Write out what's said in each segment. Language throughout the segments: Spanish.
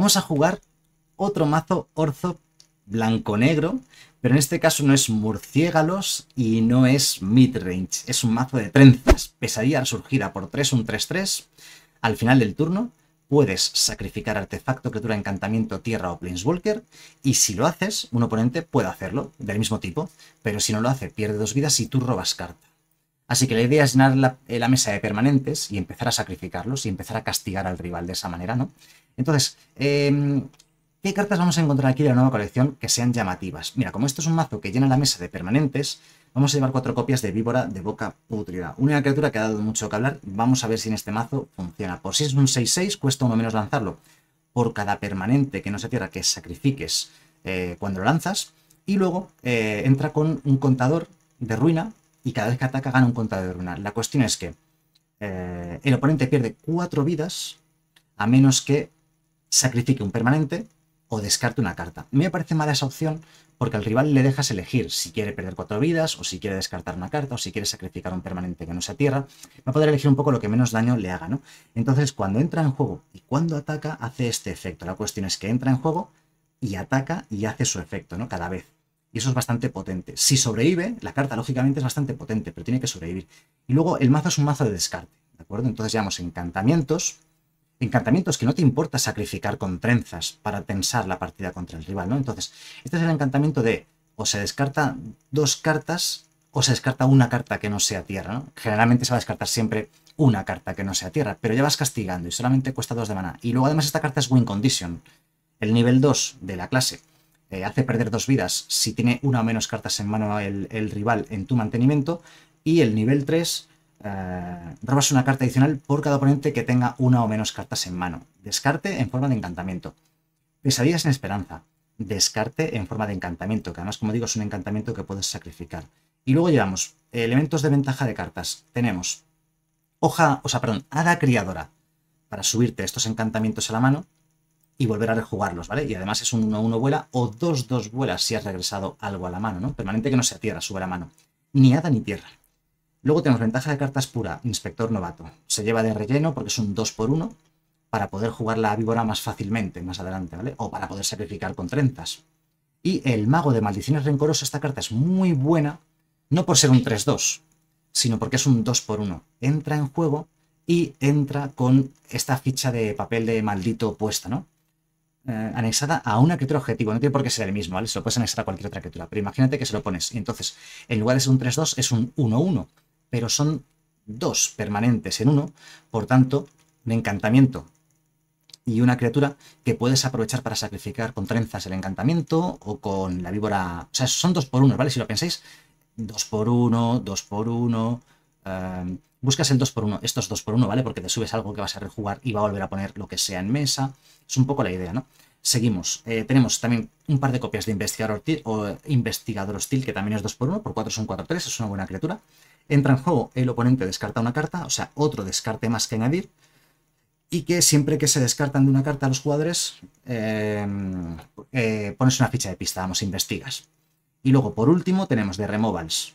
vamos a jugar otro mazo orzo blanco-negro, pero en este caso no es murciégalos y no es midrange, es un mazo de trenzas, pesadilla resurgida por 3, un 3-3. Al final del turno puedes sacrificar artefacto, criatura, encantamiento, tierra o planeswalker, y si lo haces, un oponente puede hacerlo, del mismo tipo, pero si no lo hace, pierde dos vidas y tú robas carta. Así que la idea es llenar la eh, mesa de permanentes y empezar a sacrificarlos y empezar a castigar al rival de esa manera, ¿no? Entonces, em, ¿qué cartas vamos a encontrar aquí de la nueva colección que sean llamativas? Mira, como esto es un mazo que llena la mesa de permanentes, vamos a llevar cuatro copias de víbora de boca pútrida. Una criatura que ha dado mucho que hablar, vamos a ver si en este mazo funciona. Por si es un 6-6, cuesta uno menos lanzarlo. Por cada permanente que no se cierra, que sacrifiques eh, cuando lo lanzas. Y luego eh, entra con un contador de ruina y cada vez que ataca gana un contador de ruina. La cuestión es que eh, el oponente pierde cuatro vidas a menos que sacrifique un permanente o descarte una carta. Me parece mala esa opción porque al rival le dejas elegir si quiere perder cuatro vidas o si quiere descartar una carta o si quiere sacrificar un permanente que no sea tierra. Va a poder elegir un poco lo que menos daño le haga, ¿no? Entonces, cuando entra en juego y cuando ataca, hace este efecto. La cuestión es que entra en juego y ataca y hace su efecto, ¿no? Cada vez. Y eso es bastante potente. Si sobrevive, la carta lógicamente es bastante potente, pero tiene que sobrevivir. Y luego el mazo es un mazo de descarte, ¿de acuerdo? Entonces llevamos encantamientos, encantamientos que no te importa sacrificar con trenzas para tensar la partida contra el rival, ¿no? Entonces, este es el encantamiento de o se descarta dos cartas o se descarta una carta que no sea tierra, Generalmente se va a descartar siempre una carta que no sea tierra, pero ya vas castigando y solamente cuesta dos de mana Y luego además esta carta es Win Condition, el nivel 2 de la clase. Eh, hace perder dos vidas si tiene una o menos cartas en mano el, el rival en tu mantenimiento. Y el nivel 3 eh, robas una carta adicional por cada oponente que tenga una o menos cartas en mano. Descarte en forma de encantamiento. Pesadillas en esperanza. Descarte en forma de encantamiento, que además, como digo, es un encantamiento que puedes sacrificar. Y luego llevamos elementos de ventaja de cartas. Tenemos hoja, o sea, perdón, hada criadora, para subirte estos encantamientos a la mano y volver a rejugarlos, ¿vale? Y además es un 1-1 vuela o 2-2 vuela si has regresado algo a la mano, ¿no? Permanente que no sea tierra, sube a la mano. Ni hada ni tierra. Luego tenemos ventaja de cartas pura, inspector novato. Se lleva de relleno porque es un 2 x 1 para poder jugar la víbora más fácilmente más adelante, ¿vale? O para poder sacrificar con trentas. Y el mago de maldiciones rencorosas, esta carta es muy buena, no por ser un 3-2, sino porque es un 2 x 1. Entra en juego y entra con esta ficha de papel de maldito puesta, ¿no? Eh, anexada a una criatura objetivo. No tiene por qué ser el mismo, ¿vale? Se lo puedes anexar a cualquier otra criatura. Pero imagínate que se lo pones. entonces, en lugar de ser un 3-2, es un 1-1 pero son dos permanentes en uno, por tanto, un encantamiento y una criatura que puedes aprovechar para sacrificar con trenzas el encantamiento o con la víbora. O sea, son dos por uno, ¿vale? Si lo pensáis, dos por uno, dos por uno. Em, buscas el dos por uno, estos dos por uno, ¿vale? Porque te subes algo que vas a rejugar y va a volver a poner lo que sea en mesa. Es un poco la idea, ¿no? Seguimos. Eh, tenemos también un par de copias de investigador, o investigador hostil, que también es 2x1, por 4 son 4-3, es una buena criatura. Entra en juego, el oponente descarta una carta, o sea, otro descarte más que añadir. Y que siempre que se descartan de una carta a los jugadores, eh, eh, pones una ficha de pista, vamos, investigas. Y luego, por último, tenemos de removals.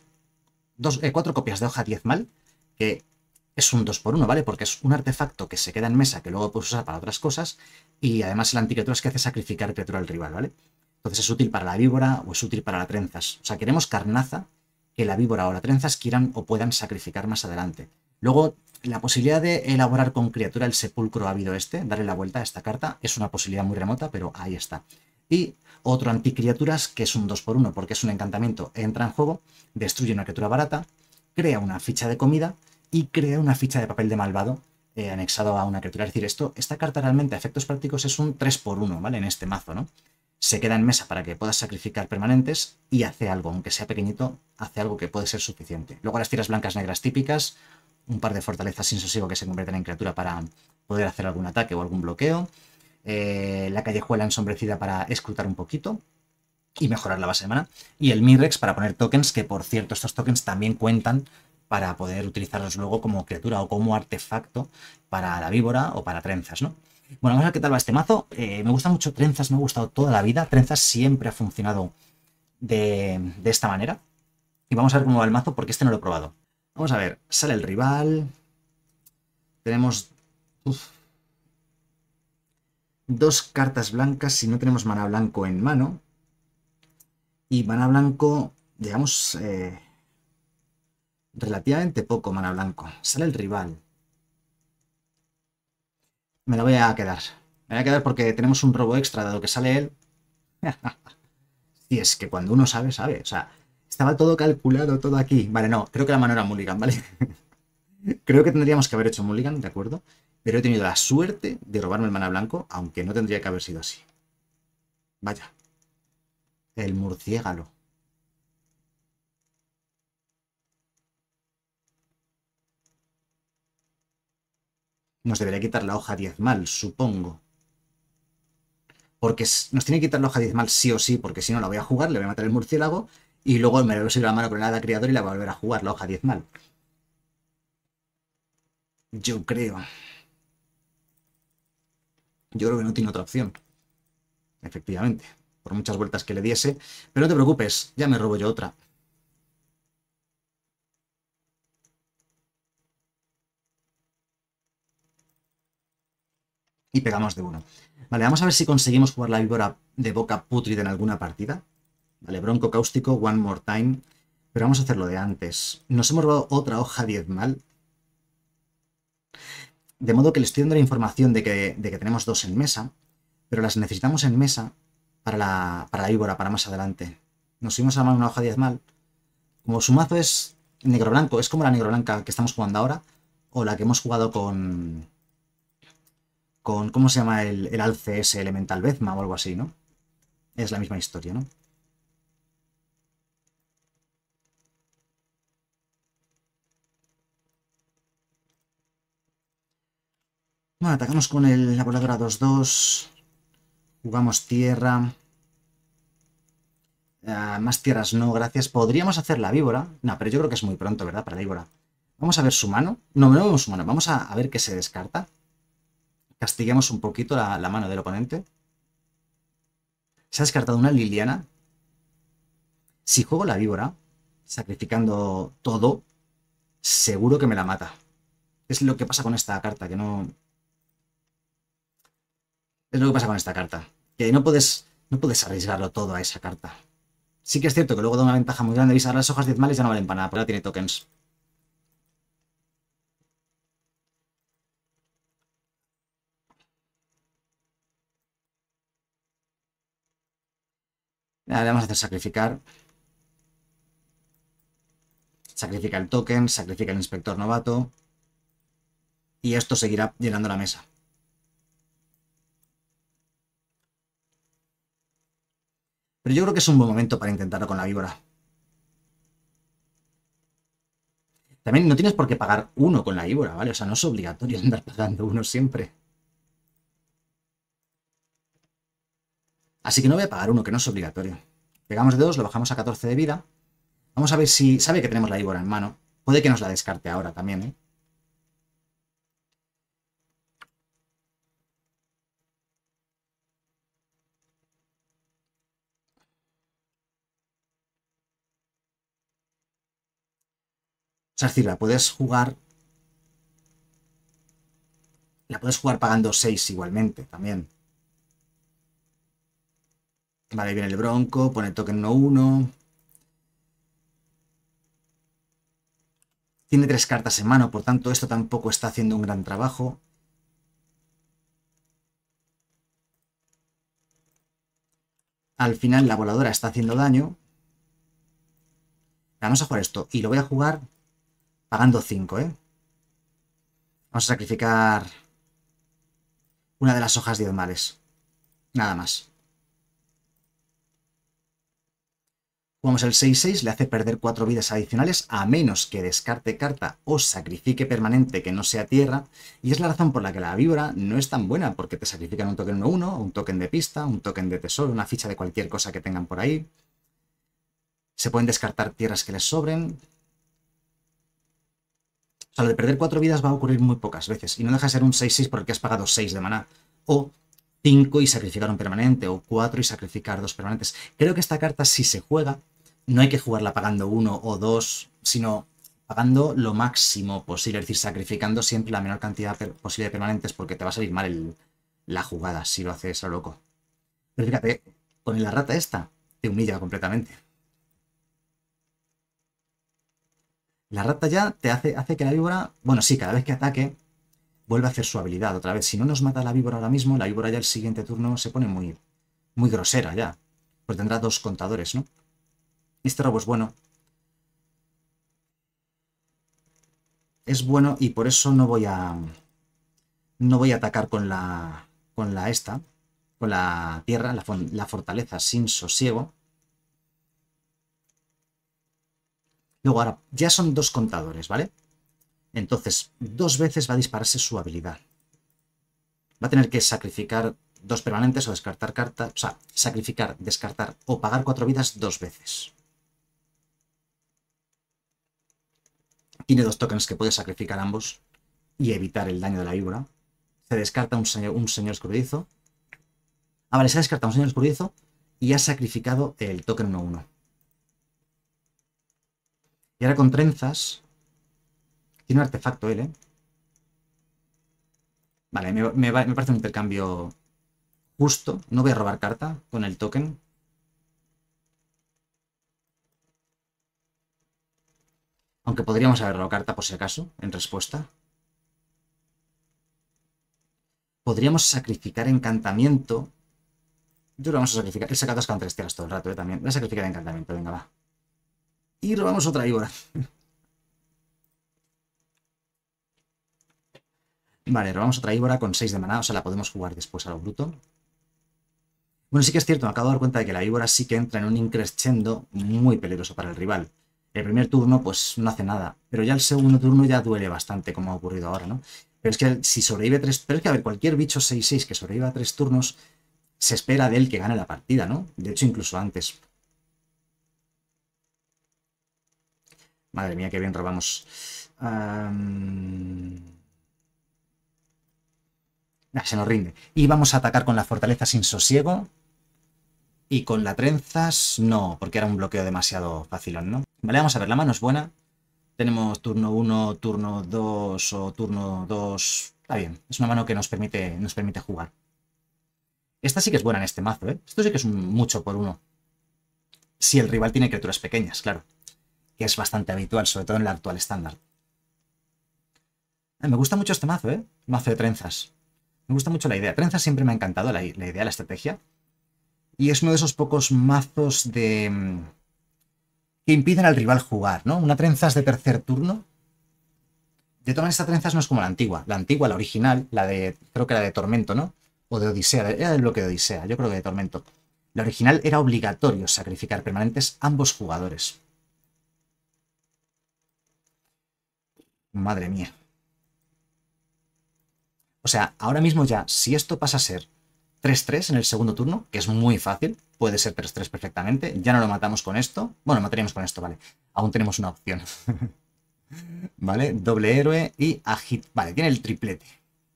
Dos, cuatro copias de hoja mal, que es un 2x1, ¿vale? Porque es un artefacto que se queda en mesa que luego puedes usar para otras cosas y además el anticriatura es que hace sacrificar criatura al rival, ¿vale? Entonces es útil para la víbora o es útil para la trenzas. O sea, queremos carnaza que la víbora o la trenzas quieran o puedan sacrificar más adelante. Luego, la posibilidad de elaborar con criatura el sepulcro ávido este, darle la vuelta a esta carta, es una posibilidad muy remota, pero ahí está. Y otro anticriaturas que es un 2x1 porque es un encantamiento, entra en juego, destruye una criatura barata, crea una ficha de comida y crear una ficha de papel de malvado eh, anexado a una criatura. Es decir, esto, esta carta realmente a efectos prácticos es un 3x1, ¿vale? En este mazo, ¿no? Se queda en mesa para que puedas sacrificar permanentes y hace algo, aunque sea pequeñito, hace algo que puede ser suficiente. Luego las tiras blancas negras típicas, un par de fortalezas sin sosiego que se convierten en criatura para poder hacer algún ataque o algún bloqueo. Eh, la callejuela ensombrecida para escrutar un poquito y mejorar la base de mana. Y el Mirex para poner tokens, que por cierto, estos tokens también cuentan para poder utilizarlos luego como criatura o como artefacto para la víbora o para trenzas, ¿no? Bueno, vamos a ver qué tal va este mazo. Eh, me gusta mucho trenzas, me ha gustado toda la vida. Trenzas siempre ha funcionado de, esta manera. Y vamos a ver cómo va el mazo porque este no lo he probado. Vamos a ver, sale el rival. Tenemos... dos cartas blancas si no tenemos mana blanco en mano. Y mana blanco, digamos, eh, relativamente poco mana blanco. Sale el rival. Me lo voy a quedar. Me voy a quedar porque tenemos un robo extra, dado que sale él. y es que cuando uno sabe, sabe. O sea, estaba todo calculado, todo aquí. Vale, no, creo que la mano era Mulligan, ¿vale? creo que tendríamos que haber hecho Mulligan, ¿de acuerdo? Pero he tenido la suerte de robarme el mana blanco, aunque no tendría que haber sido así. Vaya. El murciégalo. nos debería quitar la hoja diezmal, supongo. Porque nos tiene que quitar la hoja diezmal sí o sí, porque si no la voy a jugar, le voy a matar el murciélago y luego me a la mano con el hada criador y la voy a volver a jugar, la hoja diezmal. Yo creo. Yo creo que no tiene otra opción. Efectivamente. Por muchas vueltas que le diese. Pero no te preocupes, ya me robo yo otra. y pegamos de uno. Vale, vamos a ver si conseguimos jugar la víbora de boca putrida en alguna partida. Vale, bronco cáustico, one more time. Pero vamos a hacerlo de antes. Nos hemos robado otra hoja diezmal. De modo que le estoy dando la información de que, tenemos dos en mesa, pero las necesitamos en mesa para la, víbora, para más adelante. Nos subimos a una hoja diezmal. Como su mazo es negro blanco, es como la negro blanca que estamos jugando ahora, o la que hemos jugado con, con, ¿cómo se llama? El, el alce ese elemental Vezma o algo así, ¿no? Es la misma historia, ¿no? Bueno, atacamos con el, la a 2-2. Jugamos tierra. Ah, más tierras no, gracias. Podríamos hacer la víbora. No, pero yo creo que es muy pronto, ¿verdad? Para la víbora. Vamos a ver su mano. No, no vemos su mano. Vamos a ver qué se descarta castiguemos un poquito la, mano del oponente. Se ha descartado una Liliana. Si juego la víbora, sacrificando todo, seguro que me la mata. Es lo que pasa con esta carta, que no... Es lo que pasa con esta carta. Que no puedes, no puedes arriesgarlo todo a esa carta. Sí que es cierto que luego da una ventaja muy grande. visar las hojas diezmales ya no valen para nada, porque ya tiene tokens. Nada, le vamos a hacer sacrificar. Sacrifica el token, sacrifica el inspector novato. Y esto seguirá llenando la mesa. Pero yo creo que es un buen momento para intentarlo con la víbora. También no tienes por qué pagar uno con la víbora, ¿vale? O sea, no es obligatorio andar pagando uno siempre. Así que no voy a pagar uno, que no es obligatorio. Pegamos de dos, lo bajamos a 14 de vida. Vamos a ver si... Sabe que tenemos la víbora en mano. Puede que nos la descarte ahora también, ¿eh? O sea, es decir, la puedes jugar... La puedes jugar pagando 6 igualmente, también. Vale, viene el bronco, pone token No 1 Tiene tres cartas en mano, por tanto esto tampoco está haciendo un gran trabajo. Al final la voladora está haciendo daño. Vamos a jugar esto y lo voy a jugar pagando 5, ¿eh? Vamos a sacrificar una de las hojas diezmales. Nada más. Jugamos el 6-6, le hace perder 4 vidas adicionales a menos que descarte carta o sacrifique permanente que no sea tierra. Y es la razón por la que la víbora no es tan buena, porque te sacrifican un token 1-1, un token de pista, un token de tesoro, una ficha de cualquier cosa que tengan por ahí. Se pueden descartar tierras que les sobren. O sea, lo de perder 4 vidas va a ocurrir muy pocas veces. Y no deja ser un 6-6 porque has pagado 6 de maná. O 5 y sacrificar un permanente, o 4 y sacrificar dos permanentes. Creo que esta carta, si se juega, no hay que jugarla pagando uno o dos, sino pagando lo máximo posible, es decir, sacrificando siempre la menor cantidad posible de permanentes, porque te va a salir mal la jugada si lo haces a loco. Pero fíjate, con la rata esta, te humilla completamente. La rata ya te hace, hace que la víbora, bueno, sí, cada vez que ataque, vuelve a hacer su habilidad otra vez. Si no nos mata la víbora ahora mismo, la víbora ya el siguiente turno se pone muy, muy grosera ya. Pues tendrá dos contadores, ¿no? Este robo es pues bueno. Es bueno y por eso no voy a... No voy a atacar con la... Con la esta. Con la tierra, la, la fortaleza sin sosiego. Luego ahora, ya son dos contadores, ¿vale? Entonces, dos veces va a dispararse su habilidad. Va a tener que sacrificar dos permanentes o descartar cartas. O sea, sacrificar, descartar o pagar cuatro vidas dos veces. Tiene dos tokens que puede sacrificar ambos y evitar el daño de la víbora. Se descarta un señor, un escurridizo. Ah, vale, se ha descartado un señor escurridizo y ha sacrificado el token 1-1. Y ahora con trenzas. Tiene un artefacto él, ¿eh? Vale, me, me parece un intercambio justo. No voy a robar carta con el token. Aunque podríamos haberlo carta por si acaso, en respuesta. Podríamos sacrificar encantamiento. Yo lo vamos a sacrificar. He sacado todo el rato, También. Voy a sacrificar encantamiento, venga, va. Y robamos otra víbora. Vale, robamos otra víbora con 6 de maná, o sea, la podemos jugar después a lo bruto. Bueno, sí que es cierto, me acabo de dar cuenta de que la víbora sí que entra en un increscendo muy peligroso para el rival. El primer turno, pues no hace nada. Pero ya el segundo turno ya duele bastante, como ha ocurrido ahora, ¿no? Pero es que si sobrevive tres. Pero es que, a ver, cualquier bicho 6-6 que sobreviva tres turnos, se espera de él que gane la partida, ¿no? De hecho, incluso antes. Madre mía, qué bien robamos. Ah, se nos rinde. Y vamos a atacar con la fortaleza sin sosiego. Y con la trenzas, no, porque era un bloqueo demasiado fácil, ¿no? Vale, vamos a ver, la mano es buena. Tenemos turno 1, turno 2 o turno 2. Está bien, es una mano que nos permite, nos permite jugar. Esta sí que es buena en este mazo, ¿eh? Esto sí que es un mucho por uno. Si el rival tiene criaturas pequeñas, claro. Que es bastante habitual, sobre todo en el actual estándar. Eh, me gusta mucho este mazo, ¿eh? Mazo de trenzas. Me gusta mucho la idea. Trenzas siempre me ha encantado la, la idea, la estrategia. Y es uno de esos pocos mazos de que impiden al rival jugar, ¿no? Una trenzas de tercer turno. De todas esta trenzas no es como la antigua. La antigua, la original, la de, creo que la de Tormento, ¿no? O de Odisea, era lo que de Odisea, yo creo que de Tormento. La original era obligatorio sacrificar permanentes ambos jugadores. Madre mía. O sea, ahora mismo ya, si esto pasa a ser 3-3 en el segundo turno, que es muy fácil, puede ser 3-3 perfectamente. Ya no lo matamos con esto. Bueno, mataríamos con esto, vale. Aún tenemos una opción. vale, doble héroe y agit... Vale, tiene el triplete.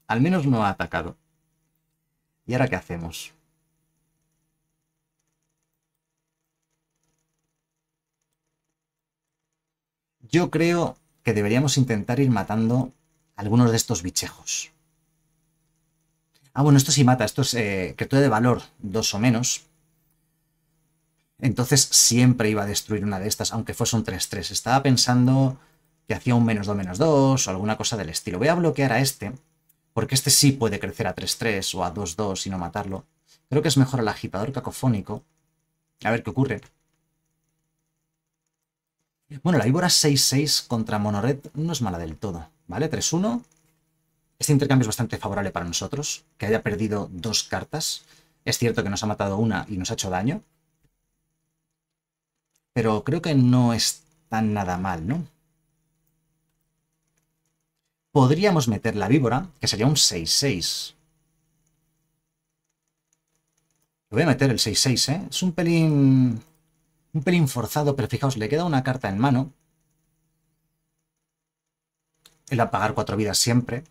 Al menos no ha atacado. ¿Y ahora qué hacemos? Yo creo que deberíamos intentar ir matando algunos de estos bichejos. Ah, bueno, esto sí mata, esto es que eh, criatura de valor 2 o menos. Entonces siempre iba a destruir una de estas, aunque fuese un 3-3. Estaba pensando que hacía un menos 2 menos 2 o alguna cosa del estilo. Voy a bloquear a este, porque este sí puede crecer a 3-3 o a 2-2 y no matarlo. Creo que es mejor el agitador cacofónico. A ver qué ocurre. Bueno, la víbora 6-6 contra Monored no es mala del todo, ¿vale? 3-1, este intercambio es bastante favorable para nosotros, que haya perdido dos cartas. Es cierto que nos ha matado una y nos ha hecho daño, pero creo que no es tan nada mal, ¿no? Podríamos meter la víbora, que sería un 6-6. voy a meter el 6-6, ¿eh? Es un pelín... Un pelín forzado, pero fijaos, le queda una carta en mano. el apagar a pagar cuatro vidas siempre.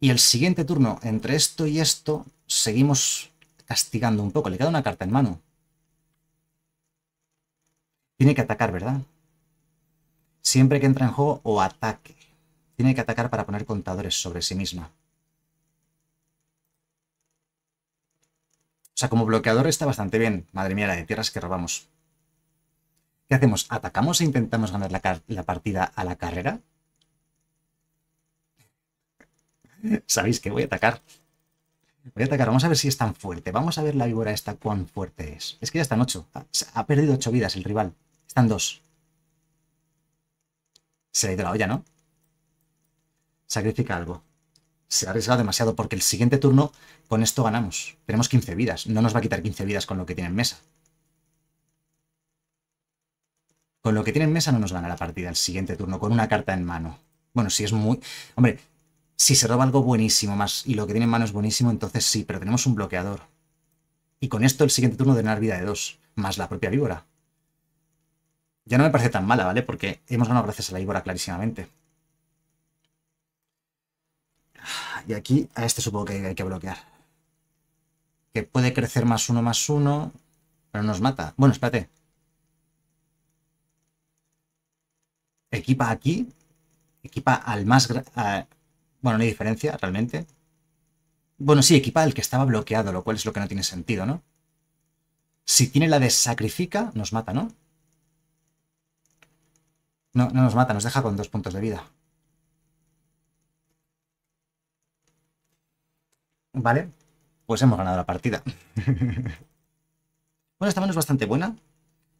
Y el siguiente turno, entre esto y esto, seguimos castigando un poco. Le queda una carta en mano. Tiene que atacar, ¿verdad? Siempre que entra en juego o ataque. Tiene que atacar para poner contadores sobre sí misma. O sea, como bloqueador está bastante bien. Madre mía, la de tierras que robamos. ¿Qué hacemos? ¿Atacamos e intentamos ganar la, la partida a la carrera? Sabéis que voy a atacar. Voy a atacar, vamos a ver si es tan fuerte. Vamos a ver la víbora esta cuán fuerte es. Es que ya están 8. Ha perdido 8 vidas el rival. Están 2. Se ha ido la olla, ¿no? Sacrifica algo. Se ha arriesgado demasiado porque el siguiente turno con esto ganamos. Tenemos 15 vidas. No nos va a quitar 15 vidas con lo que tiene en mesa. Con lo que tiene en mesa no nos gana la partida el siguiente turno con una carta en mano. Bueno, si es muy... Hombre, si se roba algo buenísimo más y lo que tiene en mano es buenísimo, entonces sí, pero tenemos un bloqueador. Y con esto el siguiente turno de vida de dos, más la propia víbora. Ya no me parece tan mala, ¿vale? Porque hemos ganado gracias a la víbora clarísimamente. Y aquí a este supongo que hay que bloquear. Que puede crecer más uno más uno, pero nos mata. Bueno, espérate. Equipa aquí. Equipa al más... Bueno, no hay diferencia realmente. Bueno, sí, equipa el que estaba bloqueado, lo cual es lo que no tiene sentido, ¿no? Si tiene la de sacrifica, nos mata, ¿no? No, no nos mata, nos deja con dos puntos de vida. Vale, pues hemos ganado la partida. bueno, esta mano es bastante buena.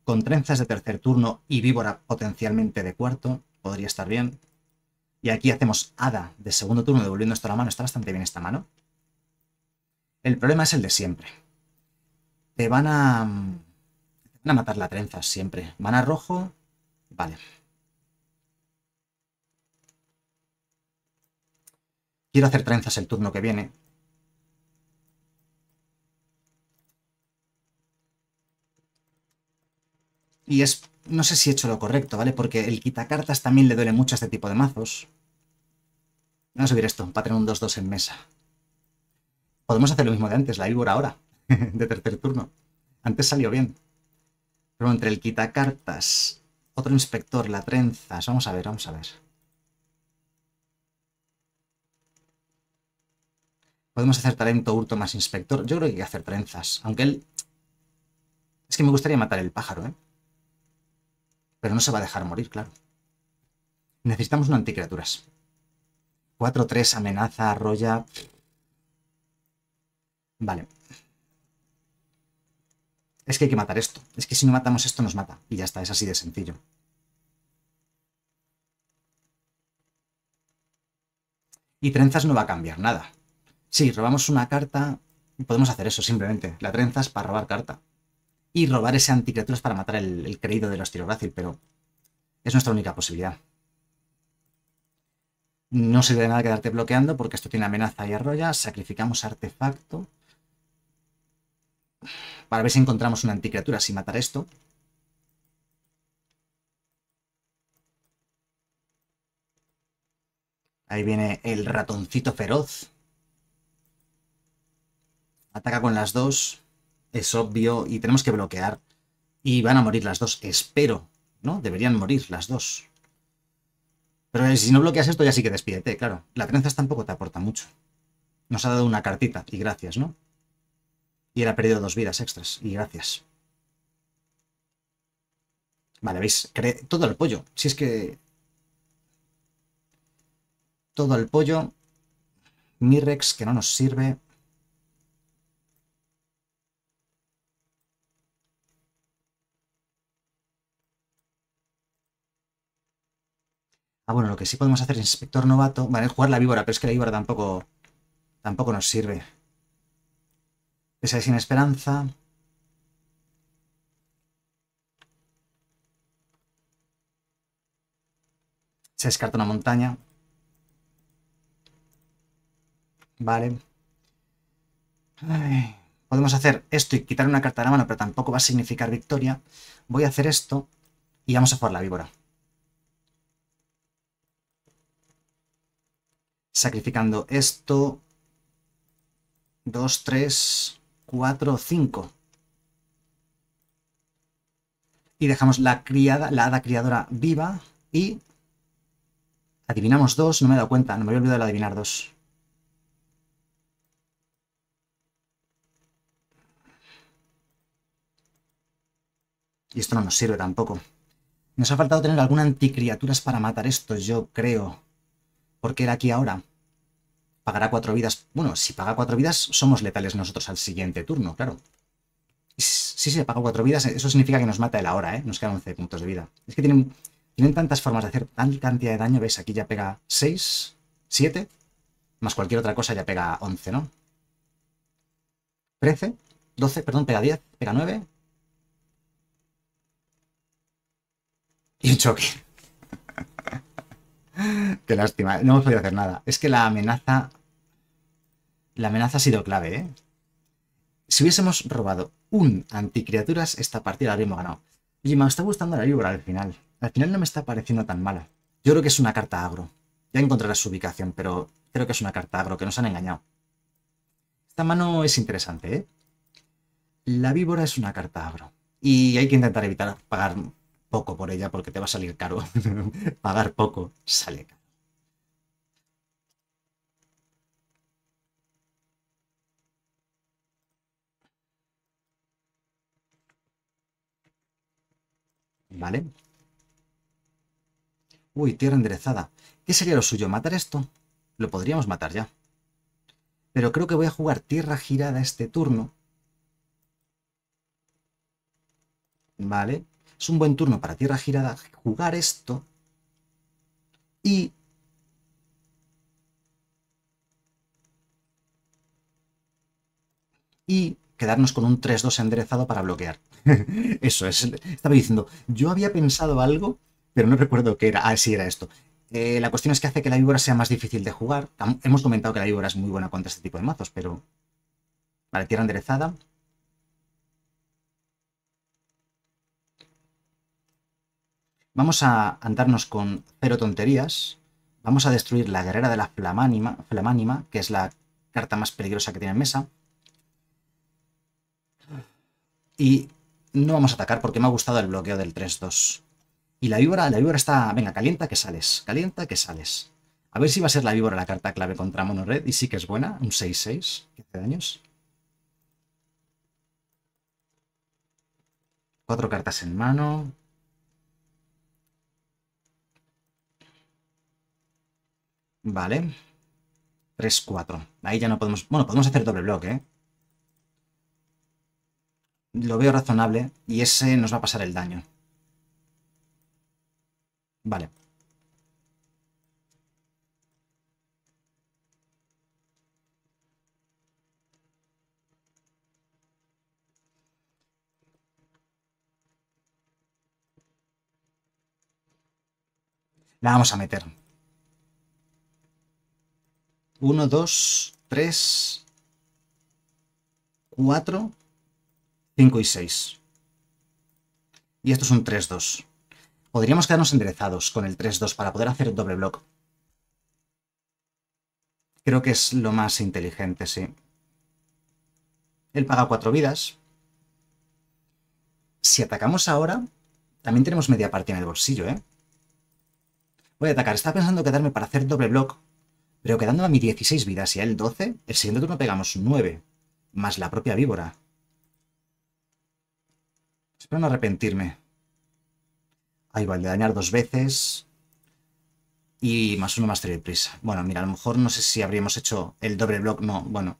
Con trenzas de tercer turno y víbora potencialmente de cuarto, podría estar bien. Y aquí hacemos hada de segundo turno devolviendo esto a la mano. Está bastante bien esta mano. El problema es el de siempre. Te van a... van a matar la trenza siempre. Van a rojo. Vale. Quiero hacer trenzas el turno que viene. Y es... No sé si he hecho lo correcto, ¿vale? Porque el quitacartas también le duele mucho a este tipo de mazos. Vamos a subir esto, un dos 2-2 en mesa. Podemos hacer lo mismo de antes, la víbora ahora, de tercer turno. Antes salió bien. Pero entre el quitacartas, otro inspector, la trenzas, vamos a ver, vamos a ver. Podemos hacer talento hurto más inspector. Yo creo que hay que hacer trenzas, aunque él... Es que me gustaría matar el pájaro, ¿eh? Pero no se va a dejar morir, claro. Necesitamos un anticriaturas. 4-3 amenaza, arrolla. Vale. Es que hay que matar esto. Es que si no matamos esto nos mata. Y ya está, es así de sencillo. Y trenzas no va a cambiar nada. Sí, robamos una carta. Podemos hacer eso simplemente. La trenzas para robar carta. Y robar ese anticriaturas para matar el, creído de los tirográfil pero es nuestra única posibilidad. No sirve de nada quedarte bloqueando porque esto tiene amenaza y arroya. Sacrificamos artefacto. Para ver si encontramos una anticriatura, sin matar esto. Ahí viene el ratoncito feroz. Ataca con las dos. Es obvio. Y tenemos que bloquear. Y van a morir las dos. Espero. ¿No? Deberían morir las dos. Pero si no bloqueas esto, ya sí que despídete, claro. La trenzas tampoco te aporta mucho. Nos ha dado una cartita, y gracias, ¿no? Y él ha perdido dos vidas extras, y gracias. Vale, veis, todo el pollo. Si es que... Todo el pollo. Mirex, que no nos sirve. Ah, bueno, lo que sí podemos hacer es inspector novato. Vale, jugar la víbora, pero es que la víbora tampoco, tampoco nos sirve. Pese sin esperanza. Se descarta una montaña. Vale. Podemos hacer esto y quitar una carta de la mano, pero tampoco va a significar victoria. Voy a hacer esto y vamos a jugar la víbora. Sacrificando esto. 2, 3, 4, 5. Y dejamos la criada, la hada criadora viva. Y adivinamos dos. No me he dado cuenta. No me había olvidado de adivinar dos. Y esto no nos sirve tampoco. Nos ha faltado tener alguna anticriaturas para matar esto, yo creo porque era aquí ahora. Pagará cuatro vidas. Bueno, si paga cuatro vidas, somos letales nosotros al siguiente turno, claro. Sí, sí, paga cuatro vidas. Eso significa que nos mata el ahora, ¿eh? Nos quedan 11 puntos de vida. Es que tienen, tienen tantas formas de hacer tanta cantidad de daño. ¿Ves? Aquí ya pega 6, 7. Más cualquier otra cosa ya pega 11, ¿no? 13, 12, perdón, pega 10, pega 9. Y un choque. Qué lástima, no hemos podido hacer nada. Es que la amenaza... La amenaza ha sido clave, ¿eh? Si hubiésemos robado un anticriaturas, esta partida la habríamos ganado. Y me está gustando la víbora al final. Al final no me está pareciendo tan mala. Yo creo que es una carta agro. Ya encontrarás su ubicación, pero creo que es una carta agro, que nos han engañado. Esta mano es interesante, ¿eh? La víbora es una carta agro. Y hay que intentar evitar pagar poco por ella porque te va a salir caro. Pagar poco sale caro. Vale. Uy, tierra enderezada. ¿Qué sería lo suyo? ¿Matar esto? Lo podríamos matar ya. Pero creo que voy a jugar tierra girada este turno. Vale es un buen turno para tierra girada jugar esto y y quedarnos con un 3-2 enderezado para bloquear. Eso es, estaba diciendo, yo había pensado algo, pero no recuerdo qué era, Así ah, era esto. Eh, la cuestión es que hace que la víbora sea más difícil de jugar. Hemos comentado que la víbora es muy buena contra este tipo de mazos, pero... Vale, tierra enderezada, Vamos a andarnos con cero tonterías. Vamos a destruir la guerrera de la flamánima, que es la carta más peligrosa que tiene en mesa. Y no vamos a atacar porque me ha gustado el bloqueo del 3-2. Y la víbora, la víbora está... Venga, calienta que sales. Calienta que sales. A ver si va a ser la víbora la carta clave contra red Y sí que es buena. Un 6-6. 15 daños. Cuatro cartas en mano. Vale. 3, 4. Ahí ya no podemos... Bueno, podemos hacer doble bloque, ¿eh? Lo veo razonable y ese nos va a pasar el daño. Vale. La vamos a meter. 1, 2, 3, 4, 5 y 6. Y esto es un 3, 2. Podríamos quedarnos enderezados con el 3, 2 para poder hacer el doble block. Creo que es lo más inteligente, sí. Él paga 4 vidas. Si atacamos ahora, también tenemos media partida en el bolsillo, ¿eh? Voy a atacar. Estaba pensando quedarme para hacer doble block pero quedando a mi 16 vidas y a él 12, el siguiente turno pegamos 9, más la propia víbora. Espero no arrepentirme. Ahí va, de dañar dos veces. Y más uno, más tres de prisa. Bueno, mira, a lo mejor no sé si habríamos hecho el doble block. No, bueno.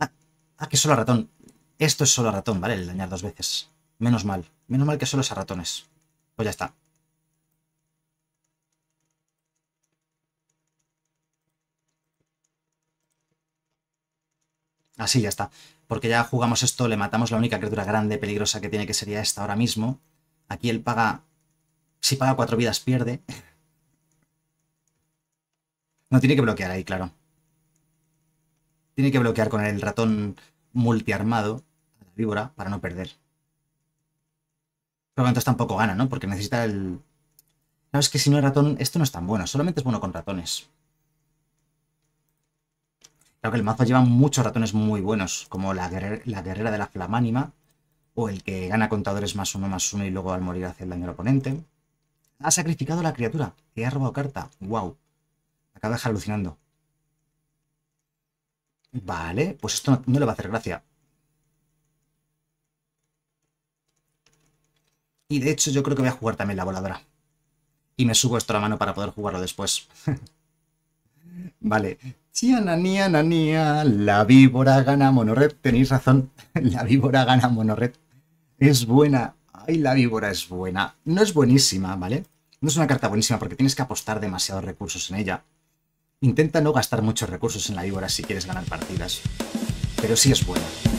Ah, ah que solo a ratón. Esto es solo ratón, ¿vale? El dañar dos veces. Menos mal. Menos mal que solo es a ratones. Pues ya está. Así ya está. Porque ya jugamos esto, le matamos la única criatura grande, peligrosa que tiene, que sería esta ahora mismo. Aquí él paga... Si paga cuatro vidas, pierde. No, tiene que bloquear ahí, claro. Tiene que bloquear con el ratón multiarmado, la víbora, para no perder. Pero entonces tampoco gana, ¿no? Porque necesita el... que si no hay ratón, esto no es tan bueno. Solamente es bueno con ratones. Creo que el mazo lleva muchos ratones muy buenos, como la, guerrera de la flamánima, o el que gana contadores más uno más uno y luego al morir hace el daño al oponente. Ha sacrificado la criatura, Y ha robado carta. ¡Wow! Acaba de alucinando. Vale, pues esto no, no, le va a hacer gracia. Y de hecho yo creo que voy a jugar también la voladora. Y me subo esto a la mano para poder jugarlo después. vale, la víbora gana monored. Tenéis razón, la víbora gana monored. Es buena. Ay, la víbora es buena. No es buenísima, ¿vale? No es una carta buenísima porque tienes que apostar demasiados recursos en ella. Intenta no gastar muchos recursos en la víbora si quieres ganar partidas. Pero sí es buena.